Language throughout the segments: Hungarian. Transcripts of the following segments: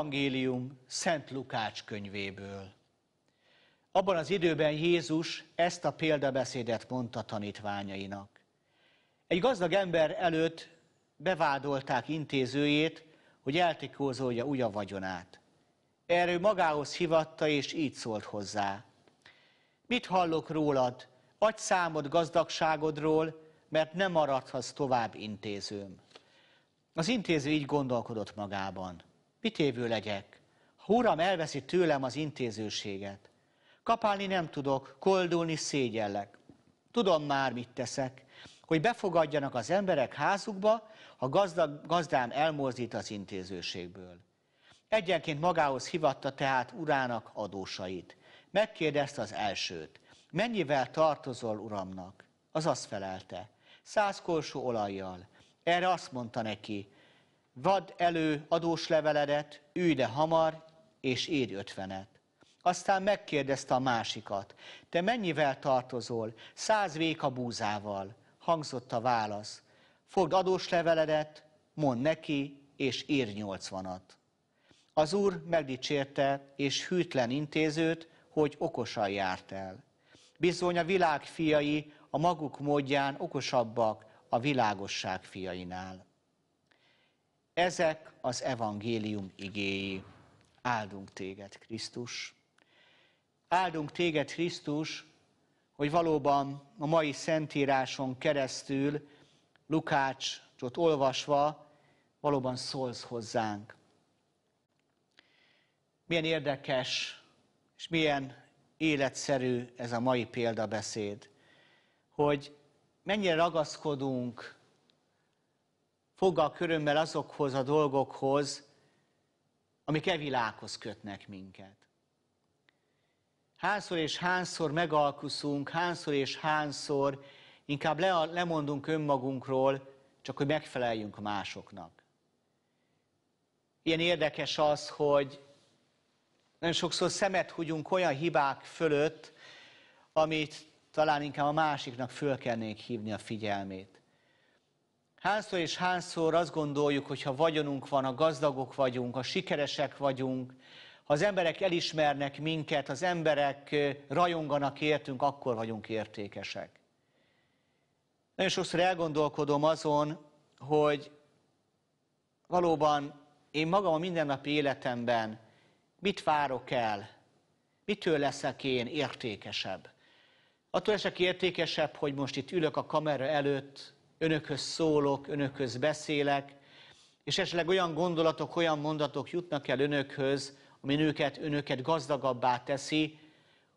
Evangélium Szent Lukács könyvéből. Abban az időben Jézus ezt a példabeszédet mondta tanítványainak. Egy gazdag ember előtt bevádolták intézőjét, hogy eltikózolja úgy a vagyonát. Erről magához hivatta, és így szólt hozzá. Mit hallok rólad? Adj számod gazdagságodról, mert nem maradhatsz tovább intézőm. Az intéző így gondolkodott magában mitévő legyek? Ha uram elveszi tőlem az intézőséget. Kapálni nem tudok, koldulni szégyellek. Tudom már, mit teszek, hogy befogadjanak az emberek házukba, ha gazdag, gazdám elmozdít az intézőségből. Egyenként magához hivatta tehát urának adósait. Megkérdezte az elsőt, mennyivel tartozol uramnak? Az azt felelte, száz korsó olajjal. Erre azt mondta neki, Vadd elő adósleveledet, ülj le hamar, és írj ötvenet. Aztán megkérdezte a másikat, te mennyivel tartozol? Száz véka búzával. Hangzott a válasz. Fogd adósleveledet, mondd neki, és írj nyolcvanat. Az úr megdicsérte, és hűtlen intézőt, hogy okosan járt el. Bizony a világ fiai a maguk módján okosabbak a világosság fiainál. Ezek az evangélium igéi. Áldunk téged, Krisztus. Áldunk téged, Krisztus, hogy valóban a mai szentíráson keresztül Lukács ott olvasva valóban szólsz hozzánk. Milyen érdekes és milyen életszerű ez a mai példabeszéd, hogy mennyire ragaszkodunk foga a körömmel azokhoz a dolgokhoz, amik e világhoz kötnek minket. Hányszor és hányszor megalkuszunk, hányszor és hányszor inkább le, lemondunk önmagunkról, csak hogy megfeleljünk másoknak. Ilyen érdekes az, hogy nagyon sokszor szemet húgyunk olyan hibák fölött, amit talán inkább a másiknak föl kellnénk hívni a figyelmét. Hányszor és hányszor azt gondoljuk, hogy ha vagyonunk van, a gazdagok vagyunk, a sikeresek vagyunk, ha az emberek elismernek minket, az emberek rajonganak értünk, akkor vagyunk értékesek. Nagyon sokszor elgondolkodom azon, hogy valóban én magam a mindennapi életemben mit várok el, mitől leszek én értékesebb. Attól leszek értékesebb, hogy most itt ülök a kamera előtt, önökhöz szólok, önökhöz beszélek, és esetleg olyan gondolatok, olyan mondatok jutnak el önökhöz, ami őket, önöket gazdagabbá teszi,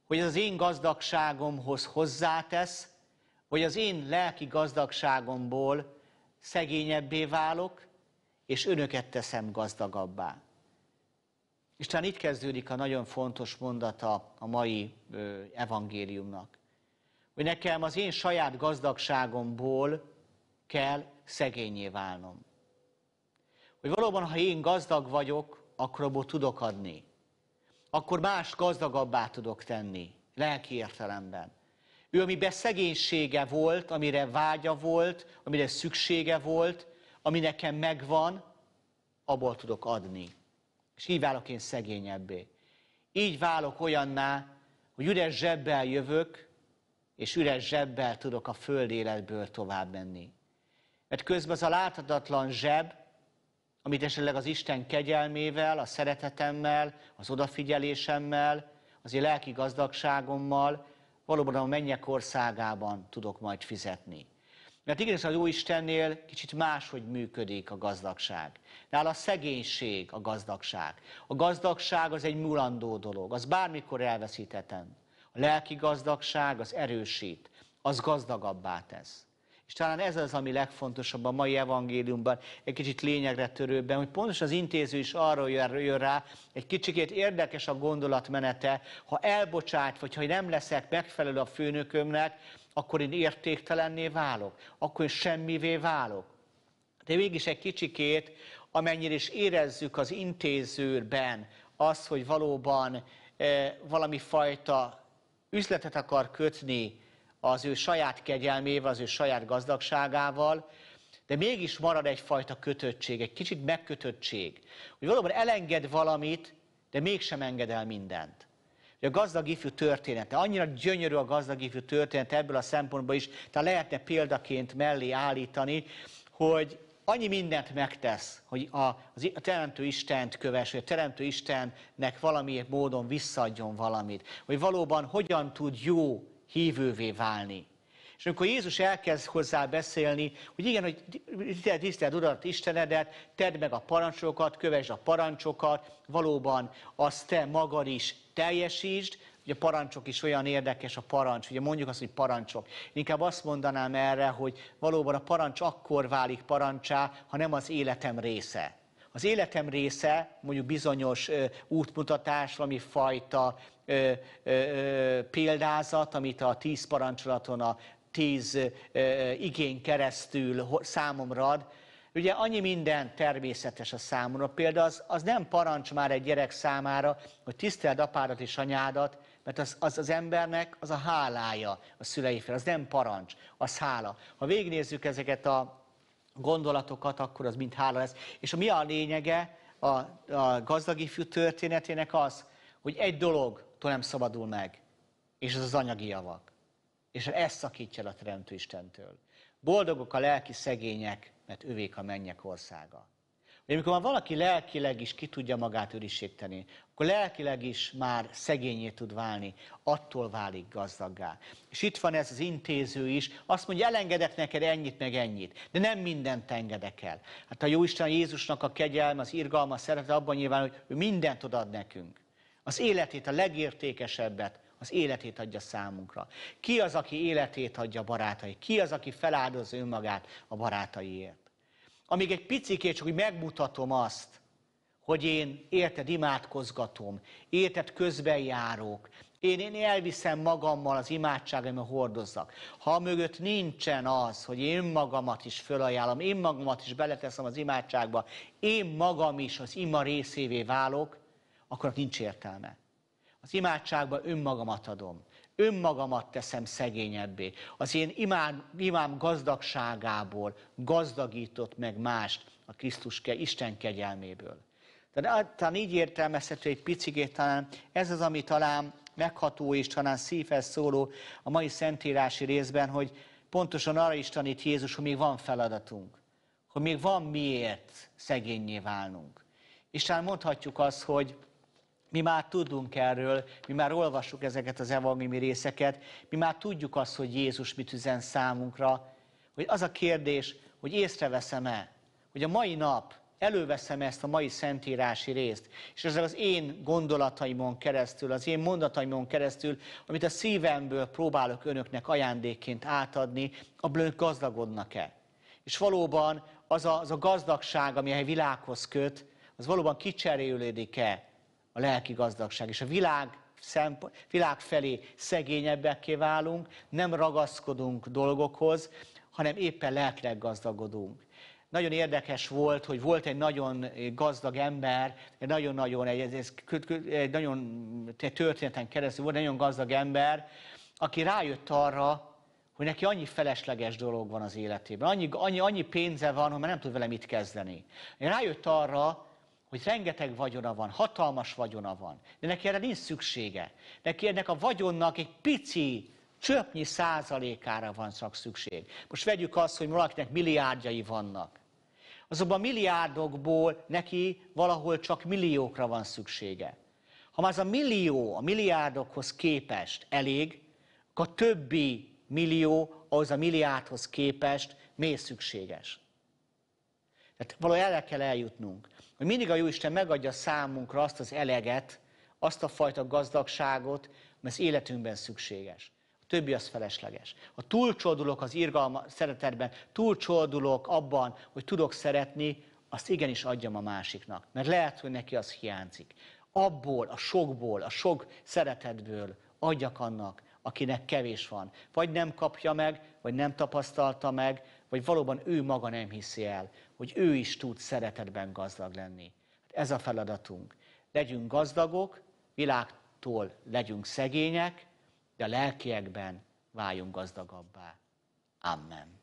hogy ez az én gazdagságomhoz hozzátesz, vagy az én lelki gazdagságomból szegényebbé válok, és önöket teszem gazdagabbá. És talán itt kezdődik a nagyon fontos mondata a mai evangéliumnak, hogy nekem az én saját gazdagságomból kell szegényé válnom. Hogy valóban, ha én gazdag vagyok, akkor abból tudok adni. Akkor más gazdagabbá tudok tenni, lelki értelemben. Ő, amiben szegénysége volt, amire vágya volt, amire szüksége volt, ami nekem megvan, abból tudok adni. És így válok én szegényebbé. Így válok olyanná, hogy üres zsebbel jövök, és üres zsebbel tudok a föld életből tovább menni. Mert közben az a láthatatlan zseb, amit esetleg az Isten kegyelmével, a szeretetemmel, az odafigyelésemmel, az én lelki gazdagságommal valóban a mennyek országában tudok majd fizetni. Mert igenis az Úristennél kicsit máshogy működik a gazdagság. Nála a szegénység a gazdagság. A gazdagság az egy mulandó dolog, az bármikor elveszíthetem. A lelki gazdagság az erősít, az gazdagabbá tesz. És talán ez az, ami legfontosabb a mai evangéliumban, egy kicsit lényegre törőbben, hogy pontosan az intéző is arról jön rá, egy kicsikét érdekes a gondolatmenete, ha elbocsát, vagy ha nem leszek megfelelő a főnökömnek, akkor én értéktelenné válok, akkor én semmivé válok. De mégis egy kicsikét, amennyire is érezzük az intézőben az, hogy valóban e, valami fajta üzletet akar kötni, az ő saját kegyelmével, az ő saját gazdagságával, de mégis marad egyfajta kötöttség, egy kicsit megkötöttség. Hogy valóban elenged valamit, de mégsem enged el mindent. A gazdag ifjú története, annyira gyönyörű a gazdag ifjú története ebből a szempontból is, tehát lehetne példaként mellé állítani, hogy annyi mindent megtesz, hogy a, a Teremtő Istent köves, hogy a Teremtő Istennek valamilyen módon visszaadjon valamit, hogy valóban hogyan tud jó hívővé válni. És amikor Jézus elkezd hozzá beszélni, hogy igen, hogy tiszteld Urat Istenedet, tedd meg a parancsokat, kövesd a parancsokat, valóban azt te magad is teljesítsd, Ugye a parancsok is olyan érdekes, a parancs. Ugye mondjuk azt, hogy parancsok. Én inkább azt mondanám erre, hogy valóban a parancs akkor válik parancsá, ha nem az életem része az életem része, mondjuk bizonyos útmutatás, valami fajta ö, ö, példázat, amit a tíz parancsolaton, a tíz ö, igény keresztül számomra ad, Ugye annyi minden természetes a számomra. Például az, az nem parancs már egy gyerek számára, hogy tiszteld apádat és anyádat, mert az, az az embernek az a hálája a szülei fel, az nem parancs, az hála. Ha végignézzük ezeket a gondolatokat, akkor az mind hála lesz. És mi a lényege a, a gazdag ifjú történetének az, hogy egy dologtól nem szabadul meg, és ez az anyagi javak. És ez szakítja el a Teremtő Istentől. Boldogok a lelki szegények, mert övék a mennyek országa. Hogy amikor már valaki lelkileg is ki tudja magát őrisíteni, akkor lelkileg is már szegényé tud válni, attól válik gazdaggá. És itt van ez az intéző is, azt mondja, elengedek neked ennyit meg ennyit, de nem mindent engedek el. Hát a Jóisten Jézusnak a kegyelme, az irgalma, a szeretet abban nyilván, hogy ő mindent ad nekünk. Az életét, a legértékesebbet, az életét adja számunkra. Ki az, aki életét adja barátai? Ki az, aki feláldozza önmagát a barátaiért? amíg egy picikét csak úgy megmutatom azt, hogy én érted, imádkozgatom, érted, közben járok, én, én elviszem magammal az amit hordozzak. Ha mögött nincsen az, hogy én magamat is fölajánlom, én magamat is beleteszem az imádságba, én magam is az ima részévé válok, akkor nincs értelme. Az imádságba önmagamat adom önmagamat teszem szegényebbé. Az én imám, imám gazdagságából gazdagított meg mást a Krisztus Isten kegyelméből. Tehát, talán így értelmezhető egy picigét, talán ez az, ami talán megható és talán szívhez szóló a mai szentírási részben, hogy pontosan arra is tanít Jézus, hogy még van feladatunk, hogy még van miért szegényé válnunk. És talán mondhatjuk azt, hogy mi már tudunk erről, mi már olvassuk ezeket az evangéliumi részeket, mi már tudjuk azt, hogy Jézus mit üzen számunkra, hogy az a kérdés, hogy észreveszem-e, hogy a mai nap előveszem ezt a mai szentírási részt, és ezzel az én gondolataimon keresztül, az én mondataimon keresztül, amit a szívemből próbálok önöknek ajándékként átadni, a önök gazdagodnak-e? És valóban az a, az a gazdagság, ami a világhoz köt, az valóban kicserélődik-e a lelki gazdagság, és a világ, szempont, világ felé szegényebbekké válunk, nem ragaszkodunk dolgokhoz, hanem éppen lelkileg gazdagodunk. Nagyon érdekes volt, hogy volt egy nagyon gazdag ember, egy nagyon-nagyon, egy, egy, egy nagyon egy történeten keresztül volt egy nagyon gazdag ember, aki rájött arra, hogy neki annyi felesleges dolog van az életében, annyi, annyi, annyi pénze van, hogy már nem tud vele mit kezdeni. Rájött arra, hogy rengeteg vagyona van, hatalmas vagyona van, de neki erre nincs szüksége. Neki ennek a vagyonnak egy pici csöpnyi százalékára van csak szükség. Most vegyük azt, hogy valakinek milliárdjai vannak. Azonban milliárdokból neki valahol csak milliókra van szüksége. Ha már az a millió a milliárdokhoz képest elég, akkor a többi millió ahhoz a milliárdhoz képest mély szükséges. Tehát valahogy el kell eljutnunk. Hogy mindig a Jóisten megadja számunkra azt az eleget, azt a fajta gazdagságot, ami az életünkben szükséges. A többi az felesleges. Ha túlcsordulok az irgalma szeretetben, túlcsordulok abban, hogy tudok szeretni, azt igenis adjam a másiknak, mert lehet, hogy neki az hiányzik. Abból, a sokból, a sok szeretetből adjak annak, akinek kevés van. Vagy nem kapja meg, vagy nem tapasztalta meg, vagy valóban ő maga nem hiszi el, hogy ő is tud szeretetben gazdag lenni. Hát ez a feladatunk. Legyünk gazdagok, világtól legyünk szegények, de a lelkiekben váljunk gazdagabbá. Amen.